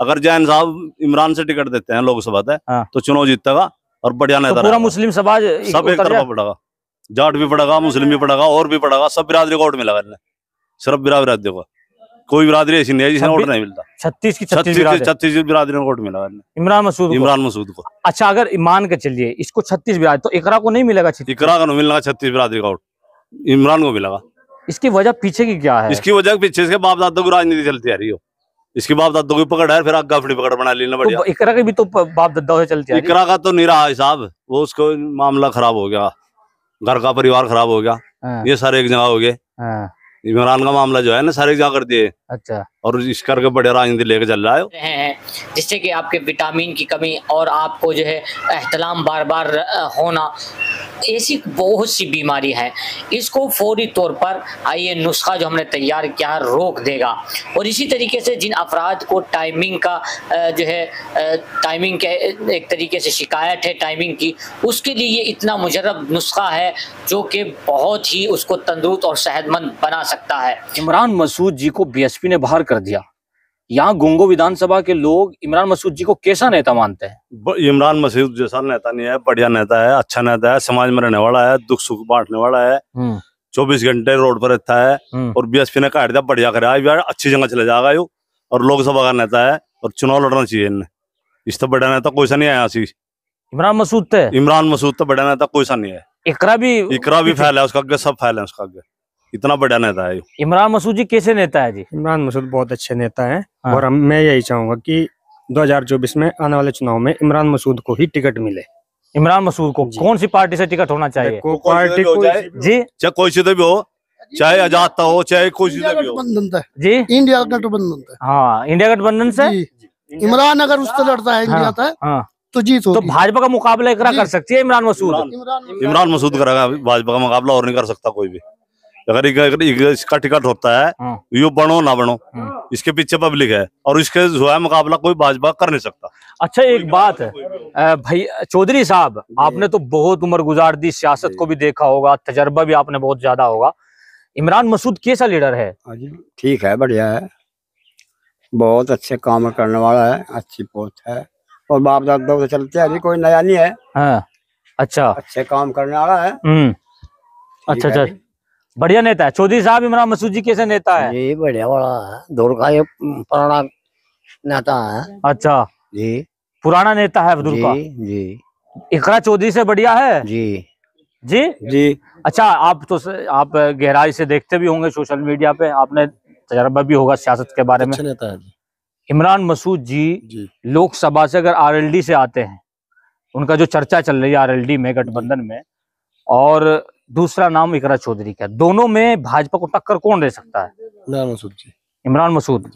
अगर जैन साहब इमरान से टिकट देते हैं लोकसभा तक हाँ। तो चुनाव जीतेगा और बढ़िया नेता तो पूरा मुस्लिम समाज सब एक तरफा पड़ेगा जाट भी पड़ेगा मुस्लिम भी पड़ेगा और भी पड़ेगा सब बिरादरी को वोट मिलेगा करने सिर्फ बिरादरी को कोई बिरादरी ऐसी नहीं है जिसे वोट नहीं मिलता छत्तीस की छत्तीस बिरादरी को वोट मिला इमरान मसूद इमरान मसूद को अच्छा अगर ईमान के चलिए इसको छत्तीस बिरादरी तो इकरा को नहीं मिलेगा इकरा को मिलेगा छत्तीस बिरादरी का वोट इमरान को मिलेगा इसकी वजह पीछे की क्या है इसकी वजह पीछे इसके बाप दादा को राजनीति चलती आ रही हो इसके बाप दादो की पकड़ है फिर आग गाफड़ी पकड़ बना ली ना तो इकरा की भी तो बाप दादा से चलती इकरा का तो नहीं रहा साहब वो उसको मामला खराब हो गया घर का परिवार खराब हो गया हाँ। ये सारे एक जगह हो गए हाँ। इमरान का मामला जो है ना सारे एक जगह कर दिए अच्छा और इस करके बड़े राजनीति लेके चल रहा है जिससे कि आपके विटामिन की कमी और आपको जो है अहतलाम बार बार होना ऐसी बहुत सी बीमारी है इसको फौरी तौर पर आइए नुस्खा जो हमने तैयार किया रोक देगा और इसी तरीके से जिन अफराद को टाइमिंग का जो है टाइमिंग के एक तरीके से शिकायत है टाइमिंग की उसके लिए ये इतना मुजरब नुस्खा है जो कि बहुत ही उसको तंदरुस्त और सेहतमंद बना सकता है इमरान मसूद जी को बी ने बाहर कर दिया यहाँ गोंगो विधानसभा के लोग इमरान मसूद जी को कैसा नेता मानते हैं इमरान मसूद जैसा नेता नहीं है बढ़िया नेता है अच्छा नेता है समाज में रहने वाला है दुख सुख बांटने वाला है हम्म। चौबीस घंटे रोड पर रहता है हम्म। और बीएसपी ने कहा बढ़िया कर अच्छी जगह चले जाएगा यू और लोकसभा का नेता है और चुनाव लड़ना चाहिए इनने इस तो बढ़िया नेता कोई सा नहीं आया इमरान मसूद थे इमरान मसूद तो बड़ा नेता कोई सा नहीं है इकरा भी इकरा भी फैल है उसका सब फैल है उसका इतना बड़ा नेता है इमरान मसूद जी कैसे नेता है जी इमरान मसूद बहुत अच्छे नेता है हाँ। और मैं यही चाहूंगा की 2024 में आने वाले चुनाव में इमरान मसूद को ही टिकट मिले इमरान मसूद को कौन सी पार्टी से टिकट होना चाहिए को पार्टी को जी चाहे कोई से भी हो चाहे आजाद हो चाहे कोई से भी हो जी इंडिया गठबंधन हाँ इंडिया गठबंधन से इमरान अगर उससे लड़ता है इंडिया से हाँ, हाँ। तो जीत तो भाजपा का मुकाबला एक कर सकती है इमरान मसूद इमरान मसूद करेगा भाजपा का मुकाबला और नहीं कर सकता कोई भी अगर इसका टिकट होता है हाँ। यो बनो ना बनो हाँ। इसके पीछे पब्लिक है और इसके जो है मुकाबला कोई भाजपा कर नहीं सकता अच्छा एक बात है भाई चौधरी साहब आपने तो बहुत उम्र गुजार दी सियासत को भी देखा होगा तजर्बा भी आपने बहुत ज्यादा होगा इमरान मसूद कैसा लीडर है हाँ ठीक है बढ़िया है बहुत अच्छे काम करने वाला है अच्छी पोस्ट है और बाप दादा तो चलते अभी कोई नया नहीं है हाँ, अच्छा अच्छे काम करने वाला है हम्म। अच्छा अच्छा बढ़िया नेता है चौधरी साहब इमरान मसूद जी कैसे नेता है जी बढ़िया वाला है दौर का ये पुराना नेता है अच्छा जी पुराना नेता है बदुर का जी इकरा चौधरी से बढ़िया है जी जी जी अच्छा आप तो से, आप गहराई से देखते भी होंगे सोशल मीडिया पे आपने तजर्बा भी होगा सियासत के बारे में इमरान मसूद जी, जी। लोकसभा से अगर आर से आते हैं उनका जो चर्चा चल रही है आर में गठबंधन में और दूसरा नाम इकरा चौधरी का दोनों में भाजपा को टक्कर कौन दे सकता है इमरान मसूद जी इमरान मसूद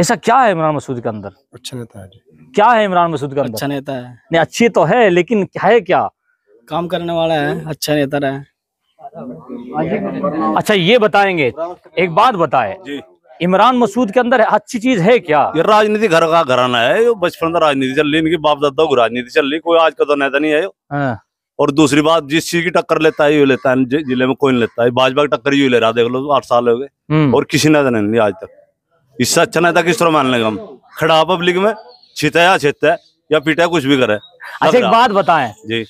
ऐसा क्या है इमरान मसूद के अंदर अच्छा नेता है क्या है इमरान मसूद का अच्छा नेता है नहीं अच्छी तो है लेकिन है क्या काम करने वाला है अच्छा नेता है अच्छा ये बताएंगे एक बात बताए इमरान मसूद के अंदर अच्छी चीज है क्या ये राजनीति घर का घराना है बचपन का राजनीति चल रही इनकी बाप दादा को राजनीति चल रही कोई आज का तो नेता नहीं है हाँ। और दूसरी बात जिस चीज की टक्कर लेता है ये लेता है जिले में कोई नहीं लेता है भाजपा की टक्कर यू ले रहा देख लो आठ साल हो गए हम्म। और किसी ने तो नहीं लिया आज तक इससे अच्छा नहीं था किस तरह मान लेगा हम खड़ा पब्लिक में छीता या है या पीटा कुछ भी करे अच्छा एक बात बताएं जी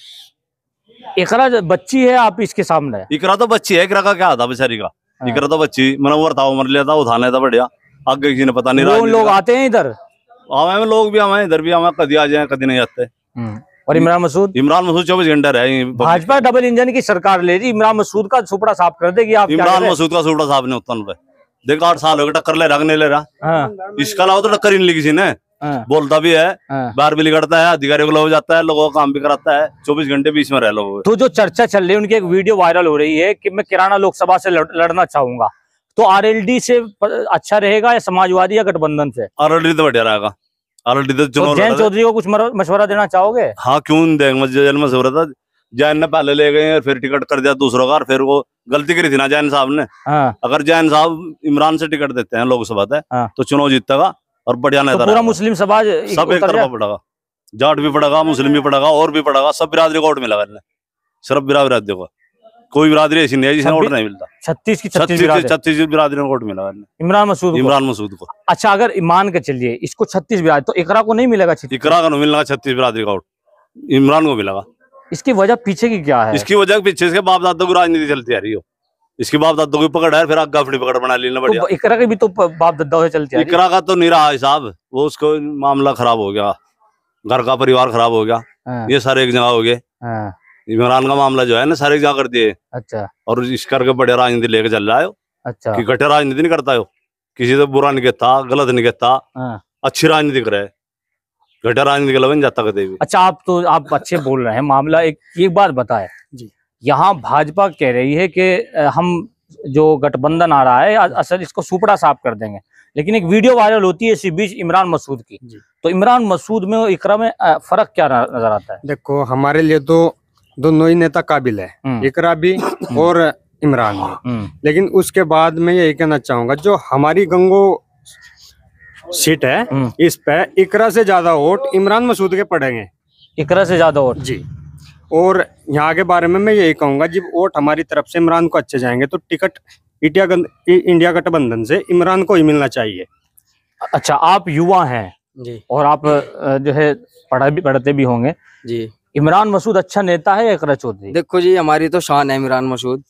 इकरा बच्ची है आप इसके सामने इकरा तो बच्ची है इकरा का क्या था बेचारी का हाँ। इकरा तो बच्ची मैंने उम्र था उम्र लिया था उठाने था बढ़िया आगे किसी ने पता नहीं रहा लोग आते हैं इधर हमें लोग भी हमें इधर भी हमें कभी आ जाए कभी नहीं आते हम्म। और इमरान मसूद इमरान मसूद चौबीस घंटा रहे भाजपा डबल इंजन की सरकार ले रही इमरान मसूद का सुपड़ा साफ कर देगी आप इमरान मसूद का सुपड़ा साफ नहीं उत्तन देखो आठ साल हो गए टक्कर ले नहीं ले रहा हाँ। इसका अलावा तो टक्कर ही नहीं किसी ने हाँ। बोलता भी है बार हाँ। बाहर भी लिखता है अधिकारी को जाता है लोगों का काम भी कराता है चौबीस घंटे बीच में रह लोग तो जो चर्चा चल रही है उनकी एक वीडियो वायरल हो रही है कि मैं किराना लोकसभा से लड़ना चाहूंगा तो आरएलडी से अच्छा रहेगा या समाजवादी या गठबंधन से आर तो बढ़िया रहेगा तो, तो जैन चौधरी को कुछ मशवरा देना चाहोगे हाँ क्यों देंगे जेल था जैन ने पहले ले गए फिर टिकट कर दिया दूसरों कार फिर वो गलती करी थी ना जैन साहब ने हाँ। अगर जैन साहब इमरान से टिकट देते हैं लोकसभा तय हाँ। तो चुनाव जीतेगा और बढ़िया तो नेता तो पूरा मुस्लिम समाज सब एक तरफा पड़ेगा जाट भी पड़ेगा मुस्लिम भी पड़ेगा और भी पड़ेगा सब बिरादरी को वोट मिलेगा सिर्फ बिरा बिरादरी को कोई बिरादरी ऐसी नहीं है जिसे वोट नहीं मिलता छत्तीस की छत्तीस बिरादरी में वोट मिला इमरान मसूद इमरान मसूद को अच्छा अगर ईमान के चलिए इसको छत्तीस बिरादरी तो इकरा को नहीं मिलेगा इकरा को मिलना छत्तीस बिरादरी का वोट इमरान को मिलेगा इसकी वजह पीछे की क्या है इसकी वजह पीछे इसके बाप दादा को राजनीति चलती आ रही हो इसके बाप दादो की पकड़ है फिर आग गाफड़ी पकड़ बना लेना बढ़िया तो इकरा के भी तो बाप दादा से चलती है इकरा का तो नहीं रहा साहब वो उसको मामला खराब हो गया घर का परिवार खराब हो गया हाँ। ये सारे एक जगह हो गए हाँ। इमरान का मामला जो है ना सारे क्या कर दिए अच्छा और इस करके बड़े राजनीति लेके चल रहा है अच्छा कि घटे राजनीति नहीं करता किसी से बुरा नहीं कहता गलत नहीं कहता हाँ। अच्छी राजनीति करे घटे राजनीति के लवन जाता कहते अच्छा आप तो आप अच्छे बोल रहे हैं मामला एक एक बात बताए जी यहाँ भाजपा कह रही है कि हम जो गठबंधन आ रहा है असल इसको सुपड़ा साफ कर देंगे लेकिन एक वीडियो वायरल होती है इसी बीच इमरान मसूद की तो इमरान मसूद में और इकरा में फर्क क्या नजर आता है देखो हमारे लिए तो दोनों ही नेता काबिल है इकरा भी और इमरान भी हम्म। लेकिन उसके बाद मैं यही कहना चाहूंगा जो हमारी गंगो सीट है हम्म। इस पे इकरा से ज्यादा वोट इमरान मसूद के पड़ेंगे इकरा से ज्यादा वोट जी और यहाँ के बारे में मैं यही कहूंगा जब वोट हमारी तरफ से इमरान को अच्छे जाएंगे तो टिकट इंडिया इंडिया गठबंधन से इमरान को ही मिलना चाहिए अच्छा आप युवा हैं जी और आप जो है पढ़ा भी पढ़ते भी होंगे जी इमरान मसूद अच्छा नेता है अकरा चौधरी देखो जी हमारी तो शान है इमरान मसूद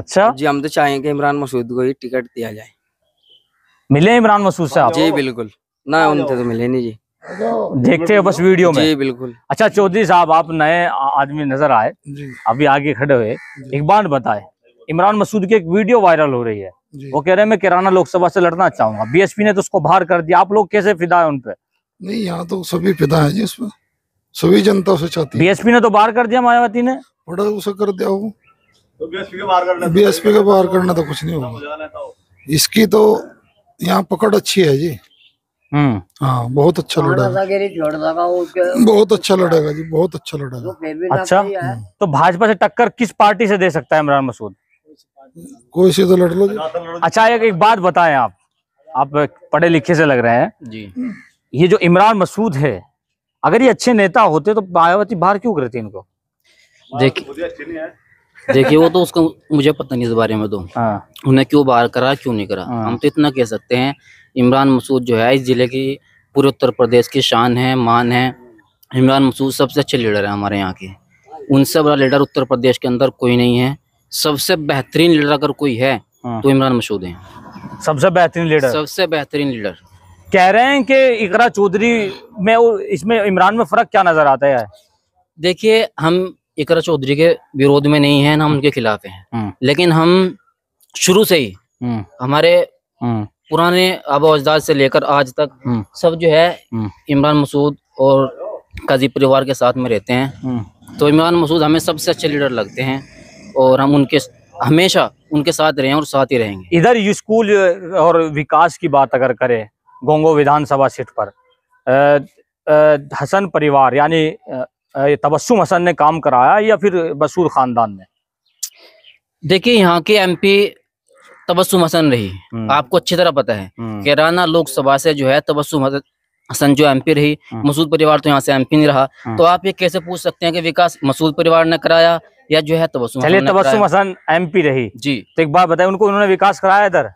अच्छा जी हम तो चाहेंगे इमरान मसूद को ही टिकट दिया जाए मिले इमरान मसूद से आप जी बिल्कुल ना उनसे तो, तो मिले नहीं जी देखते हैं बस वीडियो में जी बिल्कुल अच्छा चौधरी साहब आप नए आदमी नजर आए अभी आगे खड़े हुए एक बात बताए इमरान मसूद की एक वीडियो वायरल हो रही है वो कह रहे हैं मैं किराना लोकसभा से लड़ना चाहूंगा बीएसपी ने तो उसको बाहर कर दिया आप लोग कैसे फिदा है उनपे नहीं यहाँ तो सभी फिदा है जी उसमें सभी जनता उसे चाहती बीएसपी ने तो बाहर कर दिया मायावती ने बड़ा उसे कर दिया वो तो बीएसपी का बाहर करना तो का बाहर करना तो कुछ नहीं होगा इसकी तो यहाँ पकड़ अच्छी है जी हम्म। हाँ बहुत अच्छा लड़ेगा बहुत अच्छा लड़ेगा जी बहुत अच्छा लड़ेगा अच्छा तो भाजपा से टक्कर किस पार्टी से दे सकता है इमरान मसूद कोई से तो लड़ लो जी अच्छा एक, एक बात बताएं आप आप पढ़े लिखे से लग रहे हैं जी ये जो इमरान मसूद है अगर ये अच्छे नेता होते तो मायावती बाहर क्यों करती इनको देखिए देखिए वो तो उसको मुझे पता नहीं इस बारे में तो हाँ। उन्हें क्यों बाहर करा क्यों नहीं करा हाँ। हम तो इतना कह सकते हैं इमरान मसूद जो है इस जिले की पूरे उत्तर प्रदेश की शान है मान है इमरान मसूद सबसे अच्छे लीडर हैं हमारे यहाँ के उनसे बड़ा लीडर उत्तर प्रदेश के अंदर कोई नहीं है सबसे बेहतरीन लीडर अगर कोई है हाँ। तो इमरान मसूद है सबसे बेहतरीन लीडर सबसे बेहतरीन लीडर कह रहे हैं कि इकरा चौधरी में इसमें इमरान में फ़र्क क्या नज़र आता है देखिए हम इकरा चौधरी के विरोध में नहीं है ना हम उनके खिलाफ है हम्म। लेकिन हम शुरू से ही हम्म। हमारे हम्म। पुराने आबाजदार से लेकर आज तक सब जो है इमरान मसूद और काजी परिवार के साथ में रहते हैं तो इमरान मसूद हमें सबसे अच्छे लीडर लगते हैं और हम उनके हमेशा उनके साथ रहें और साथ ही रहेंगे इधर स्कूल और विकास की बात अगर करें गोंगो विधानसभा सीट पर हसन परिवार यानी तबस्सुम हसन ने काम कराया या फिर बसूर खानदान ने देखिए यहाँ के एमपी तबस्सुम हसन रही हम्म। आपको अच्छी तरह पता है हम्म। केराना लोकसभा से जो है तबस्सुम हसन जो एमपी रही हम्म। मसूद परिवार तो यहाँ से एमपी नहीं रहा तो आप ये कैसे पूछ सकते हैं कि विकास मसूद परिवार ने कराया या जो है तबस्सुम चलिए तबस्सुम हसन एमपी रही जी तो एक बात बताए उनको उन्होंने विकास कराया इधर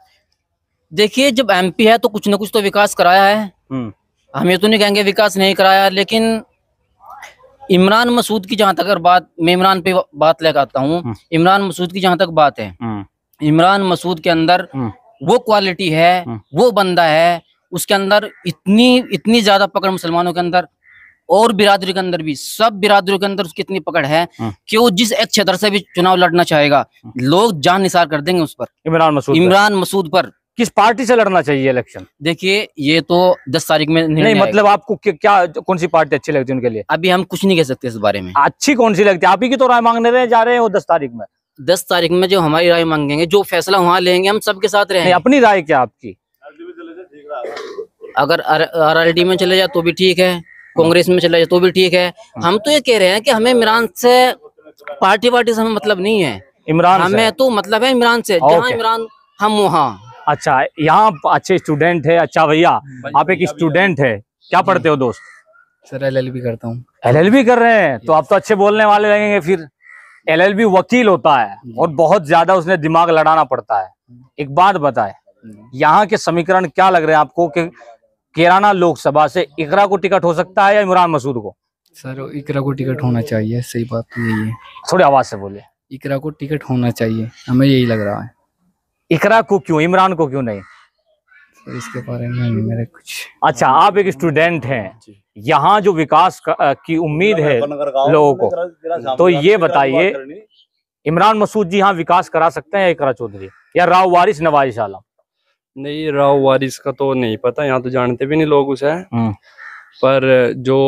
देखिए जब एमपी है तो कुछ ना कुछ तो विकास कराया है हम्म। हम ये तो नहीं कहेंगे विकास नहीं कराया लेकिन इमरान मसूद की जहां तक अगर बात मैं इमरान पे बात लेकर आता हूँ हम्म। इमरान मसूद की जहां तक बात है हम्म। इमरान मसूद के अंदर वो क्वालिटी है वो बंदा है उसके अंदर इतनी इतनी ज्यादा पकड़ मुसलमानों के अंदर और बिरादरी के अंदर भी सब बिरादरी के अंदर उसकी इतनी पकड़ है कि वो जिस एक क्षेत्र से भी चुनाव लड़ना चाहेगा लोग जान निसार कर देंगे उस पर इमरान मसूद इमरान मसूद पर किस पार्टी से लड़ना चाहिए इलेक्शन देखिए ये तो दस तारीख में नहीं मतलब आपको क्या कौन सी पार्टी अच्छी लगती है उनके लिए अभी हम कुछ नहीं कह सकते इस बारे में अच्छी कौन सी लगती है आप ही की तो राय मांगने रहे जा रहे हैं वो दस तारीख में दस तारीख में जो हमारी राय मांगेंगे जो फैसला वहाँ लेंगे हम सबके साथ रहेंगे अपनी राय क्या आपकी अगर आर में चले जाए तो भी ठीक है कांग्रेस में चले जाए तो भी ठीक है हाँ। हम तो ये कह रहे हैं कि हमें इमरान से पार्टी वार्टी से हमें मतलब नहीं है इमरान हमें तो मतलब है इमरान से जहाँ इमरान हम वहाँ अच्छा यहाँ अच्छे स्टूडेंट है अच्छा भैया आप एक स्टूडेंट है क्या पढ़ते हो दोस्त सर एलएलबी करता हूँ एलएलबी कर रहे हैं तो आप तो अच्छे बोलने वाले लगेंगे फिर एलएलबी वकील होता है और बहुत ज्यादा उसने दिमाग लड़ाना पड़ता है एक बात बताए यहाँ के समीकरण क्या लग रहे हैं आपको कि केराना लोकसभा से इकरा को टिकट हो सकता है या इमरान मसूद को सर इकरा को टिकट होना चाहिए सही बात तो यही है थोड़ी आवाज से बोले इकरा को टिकट होना चाहिए हमें यही लग रहा है इकरा को क्यों इमरान को क्यों नहीं तो इसके बारे में मेरे कुछ अच्छा आप एक स्टूडेंट हैं यहाँ जो विकास की उम्मीद है लोगों को तो ये बताइए इमरान मसूद जी यहाँ विकास करा सकते हैं इकरा चौधरी या राव वारिस नवाज आलम नहीं राव वारिस का तो नहीं पता यहाँ तो जानते भी नहीं लोग उसे हम्म। पर जो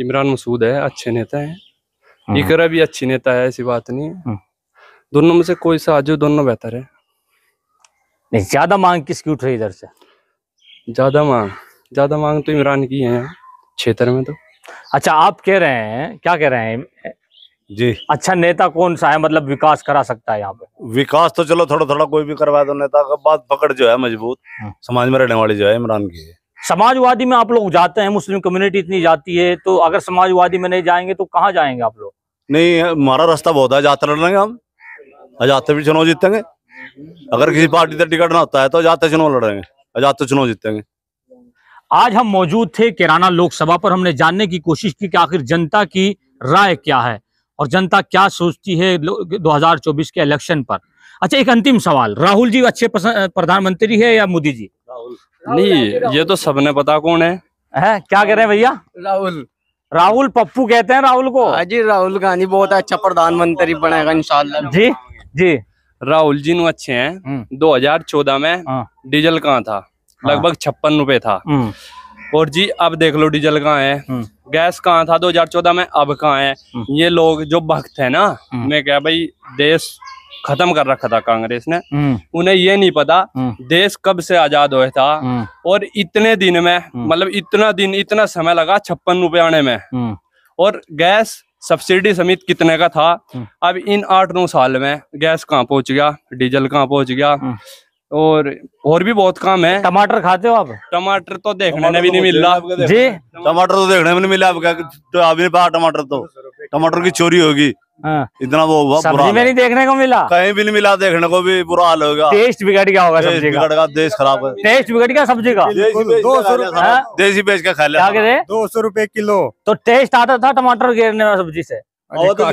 इमरान मसूद है अच्छे नेता है हम्म। इकरा भी अच्छी नेता है ऐसी बात नहीं हम्म। दोनों में से कोई सा आज दोनों बेहतर है नहीं ज्यादा मांग किसकी उठ रही इधर से ज्यादा मांग ज्यादा मांग तो इमरान की है क्षेत्र में तो अच्छा आप कह रहे हैं क्या कह रहे हैं जी अच्छा नेता कौन सा है मतलब विकास करा सकता है यहाँ पे विकास तो चलो थोड़ा थोड़ा कोई भी करवा दो तो नेता का बात पकड़ जो है मजबूत हाँ। समाज में रहने वाली जो है इमरान की है समाजवादी में आप लोग जाते हैं मुस्लिम कम्युनिटी इतनी जाती है तो अगर समाजवादी में नहीं जाएंगे तो कहाँ जाएंगे आप लोग नहीं हमारा रास्ता बहुत है जाते रहेंगे हम जाते भी चुनाव जीतेंगे अगर किसी पार्टी का टिकट ना होता है तो आजाद चुनाव लड़ेंगे आजाद चुनाव जीतेंगे आज हम मौजूद थे किराना लोकसभा पर हमने जानने की कोशिश की कि आखिर जनता की राय क्या है और जनता क्या सोचती है 2024 के इलेक्शन पर अच्छा एक अंतिम सवाल राहुल जी अच्छे प्रधानमंत्री है या मोदी जी राहुल नहीं ये तो सबने पता कौन है, है? क्या कह रहे हैं भैया राहुल राहुल पप्पू कहते हैं राहुल को हाँ जी राहुल गांधी बहुत अच्छा प्रधानमंत्री बनेगा इन जी जी राहुल जी अच्छे हैं 2014 हम्म। में हाँ। डीजल कहाँ था हाँ। लगभग छप्पन रुपए था हम्म। और जी अब देख लो डीजल कहाँ है हम्म। गैस कहाँ था 2014 में अब कहाँ है ये लोग जो भक्त है ना मैं क्या भाई देश खत्म कर रखा था कांग्रेस ने उन्हें ये नहीं पता देश कब से आजाद हुआ था और इतने दिन में मतलब इतना दिन इतना समय लगा छप्पन रूपए आने में और गैस सब्सिडी समेत कितने का था हम्म। अब इन आठ नौ साल में गैस कहाँ पहुंच गया डीजल कहाँ पहुंच गया हम्म। और और भी बहुत काम है टमाटर खाते हो आप टमाटर तो देखने तो में भी नहीं मिल रहा जी टमाटर तो देखने में नहीं मिला आपका तो आपने टमाटर तो टमाटर की चोरी होगी हाँ। इतना वो हुआ सब्जी में नहीं देखने को मिला कहीं भी नहीं मिला देखने को भी बुरा हाल होगा टेस्ट बिगड़ गया होगा सब्जी का देश खराब है टेस्ट बिगड़ गया सब्जी का दो सौ हाँ। देसी बेच के खा लिया दो सौ रूपये किलो तो टेस्ट आता था टमाटर गिरने में सब्जी से और तो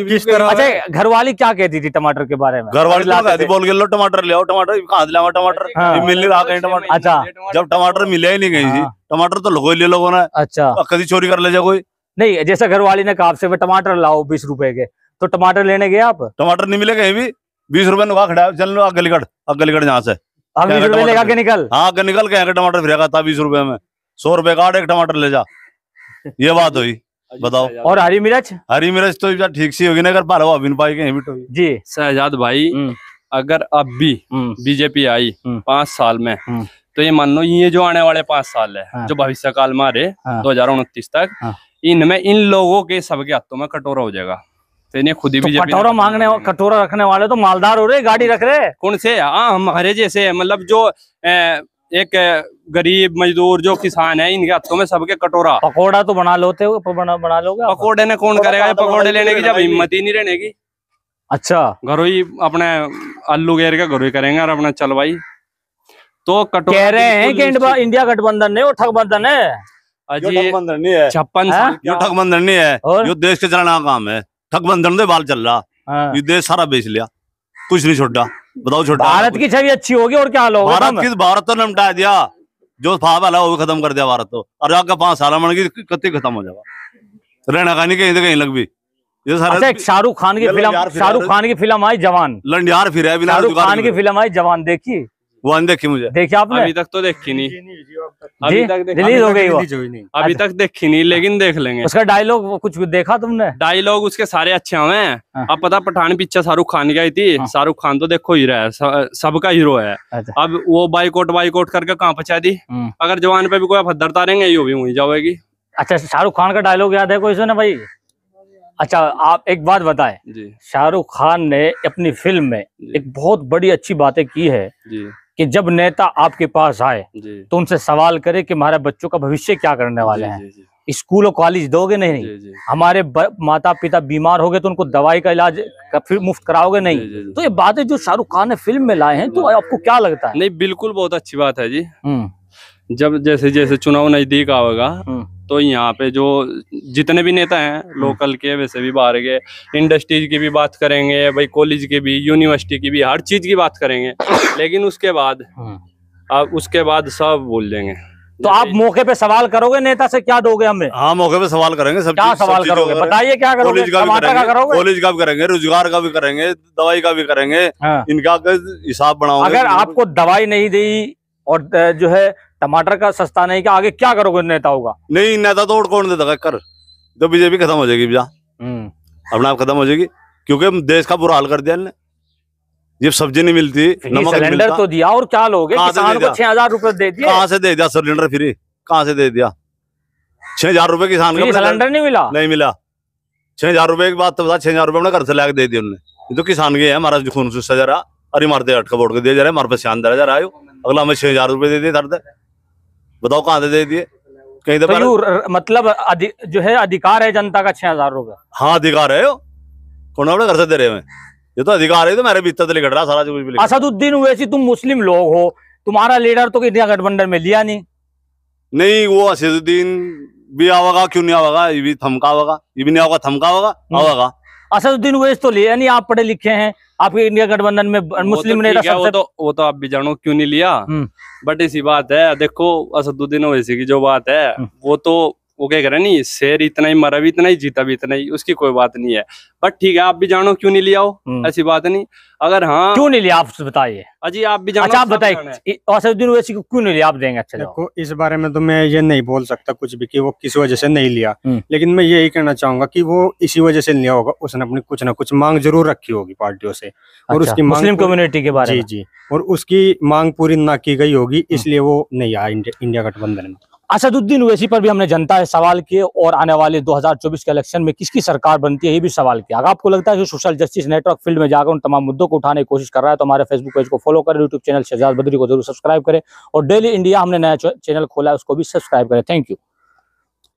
अच्छा घरवाली क्या कहती थी टमाटर के बारे में घरवाली तो कहती बोल के लो टमाटर ले आओ टमाटर कहा टमाटर हाँ। मिल नहीं रहा कहीं टमाटर अच्छा जब टमाटर मिले ही नहीं कहीं जी टमाटर तो लोगो ले लोगों ने अच्छा कभी चोरी कर ले जाए कोई नहीं जैसे घरवाली ने कहा आपसे टमाटर लाओ बीस रुपए के तो टमाटर लेने गए आप टमाटर नहीं मिलेगा कहीं भी बीस रुपए नुका खड़ा चल लो आगे लिकड़ यहाँ से बीस निकल हाँ आगे निकल के टमाटर फिर था बीस रुपए में सौ रुपए का एक टमाटर ले जा ये बात हुई बताओ और हरी मिर्च हरी मिर्च तो ठीक सी होगी ना अगर पालो अभी पाई तो जी शहजाद भाई हम्म। अगर अब भी हम्म। बीजेपी आई हम्म। पांच साल में तो ये मान लो ये जो आने वाले पांच साल है हाँ। जो भविष्य काल में आ रहे हाँ। दो हजार उनतीस तक हाँ। इनमें इन लोगों के सबके हाथों में कटोरा हो जाएगा तेने खुद ही तो भी कटोरा मांगने कटोरा रखने वाले तो मालदार हो रहे गाड़ी रख रहे कौन से हाँ हम हरे जैसे मतलब जो एक गरीब मजदूर जो किसान है इनके हाथों में सबके कटोरा पकोड़ा तो बना लोते बना, बना लोगे पकोड़े ने कौन करेगा तो पकोड़े लेने की जब हिम्मत ही नहीं रहने की अच्छा घरों ही अपने आलू घेर के घरों ही करेंगे और अपना चल भाई तो कटोरा कह रहे हैं कि इंडिया गठबंधन नहीं ठगबंधन है छप्पन ठगबंधन नहीं है जो हाँ? देश के चलाना काम है ठगबंधन बाल चल रहा विदेश सारा बेच लिया कुछ नहीं छोड़ा बताओ छोटा भारत की छवि अच्छी होगी और क्या भारत की भारत तो निपटा दिया जो फाव वाला वो खत्म कर दिया भारत तो और आगे पांच साल मन की कति खत्म हो जाएगा रहना कहानी कहीं कहीं लग भी शाहरुख खान की फिल्म शाहरुख खान की फिल्म आई जवान लंडियार फिर शाहरुख खान की फिल्म आई जवान देखिए वन देखी मुझे देखी आपने अभी तक तो देखी नहीं अभी तक रिलीज हो गई अभी तक देखी नहीं लेकिन देख लेंगे उसका डायलॉग कुछ देखा तुमने डायलॉग उसके सारे अच्छे हुए हैं हाँ। अब पता पठान पिक्चर शाहरुख खान की आई थी हाँ। शाहरुख खान तो देखो ही रहा है सबका हीरो है अच्छा। अब वो बाइकोट बाइकोट करके कहाँ पहुंचा दी हम्म। अगर जवान पे भी कोई अभद्र तारेंगे यो भी वही जाओगी अच्छा शाहरुख खान का डायलॉग याद है कोई सुन भाई अच्छा आप एक बात बताएं शाहरुख खान ने अपनी फिल्म में एक बहुत बड़ी अच्छी बातें की है कि जब नेता आपके पास आए तो उनसे सवाल करे कि हमारे बच्चों का भविष्य क्या करने वाले हैं स्कूल और कॉलेज दोगे नहीं जी, जी। हमारे माता पिता बीमार हो गए तो उनको दवाई का इलाज फिर मुफ्त कराओगे नहीं जी, जी। तो ये बातें जो शाहरुख खान ने फिल्म में लाए हैं तो आपको क्या लगता है नहीं बिल्कुल बहुत अच्छी बात है जी हम्म। जब जैसे जैसे चुनाव नजदीक आवेगा हम्म। तो यहाँ पे जो जितने भी नेता हैं लोकल हम्म। के वैसे भी बाहर के इंडस्ट्रीज की भी बात करेंगे भाई कॉलेज की भी यूनिवर्सिटी की भी हर चीज की बात करेंगे लेकिन उसके बाद हम्म। अब उसके बाद सब बोल देंगे तो आप मौके पे सवाल करोगे नेता से क्या दोगे हमें हाँ मौके पे सवाल करेंगे सब क्या सवाल सब करोगे बताइए क्या करोगे का भी करेंगे कॉलेज का भी करेंगे रोजगार का भी करेंगे दवाई का भी करेंगे हाँ। इनका हिसाब बनाओगे अगर तो- आपको दवाई नहीं दी और जो है टमाटर का सस्ता नहीं का आगे क्या करोगे नेता होगा नहीं नेता तोड़ कौन देता कर तो बीजेपी खत्म हो जाएगी भैया अपने आप खत्म हो जाएगी क्योंकि देश का बुरा हाल कर दिया जब सब्जी नहीं मिलती नमक सिलेंडर तो दिया और क्या लोगे किसान को छह हजार रूपए दे दिया कहाँ से दे दिया सिलेंडर फ्री कहाँ से दे दिया छह हजार रूपए किसान को सिलेंडर नहीं मिला नहीं मिला छह हजार रूपए की बात तो बता छह हजार रूपए घर से लाके दे दिया उन्होंने तो किसान के है हमारा खून सुस्ता जा रहा अरे मारते अटका बोर्ड के दिया जा रहा है हमारे पास शानदार जा रहा है अगला हमें छह हजार रूपए दे दिए दर्द बताओ कहाँ से दे दिए कहीं दफा तो मतलब जो है अधिकार है जनता का छह हजार रूपए हाँ अधिकार है कौन अपने घर से दे रहे हैं ये तो अधिकार है तो मेरे भीतर लिख रहा सारा कुछ भी असदुद्दीन वैसी तुम मुस्लिम लोग हो तुम्हारा लीडर तो इंडिया गठबंधन में लिया नहीं नहीं वो असदुद्दीन भी आवागा क्यों नहीं आवागा ये भी थमका होगा ये भी नहीं आवागा थमका होगा हम्म। आवागा असदुद्दीन वेस तो लिया नहीं आप पढ़े लिखे हैं आपके इंडिया गठबंधन में तो मुस्लिम नेता सबसे वो तो वो तो आप भी जानो क्यों नहीं लिया हम्म। बट इसी बात है देखो असदुद्दीन ओवैसी की जो बात है हम्म। वो तो वो क्या करे नहीं शेर इतना ही मरा भी इतना ही जीता भी इतना ही उसकी कोई बात नहीं है बट ठीक है आप भी जानो क्यों नहीं लिया हो हम्म। ऐसी बात नहीं अगर हाँ क्यों नहीं लिया आप बताइए अजी आप भी जानो अच्छा आप बताइए को क्यों नहीं लिया आप देंगे अच्छा देखो इस बारे में तो मैं ये नहीं बोल सकता कुछ भी कि वो किस हम्म। वजह से नहीं लिया हम्म। लेकिन मैं यही कहना चाहूंगा की वो इसी वजह से लिया होगा उसने अपनी कुछ ना कुछ मांग जरूर रखी होगी पार्टियों से और अच्छा, उसकी मुस्लिम कम्युनिटी के बारे में जी जी और उसकी मांग पूरी ना की गई होगी इसलिए वो नहीं आया इंडिया गठबंधन में असदुद्दीन ओवैसी पर भी हमने जनता से सवाल किए और आने वाले 2024 के इलेक्शन में किसकी सरकार बनती है ये भी सवाल किया अगर आपको लगता है कि सोशल जस्टिस नेटवर्क फील्ड में जाकर उन तमाम मुद्दों को उठाने की कोशिश कर रहा है तो हमारे फेसबुक पेज को फॉलो करें यूट्यूब चैनल शहजाद बद्री को जरूर सब्सक्राइब करें और डेली इंडिया हमने नया चैनल खोला है उसको भी सब्सक्राइब करें थैंक यू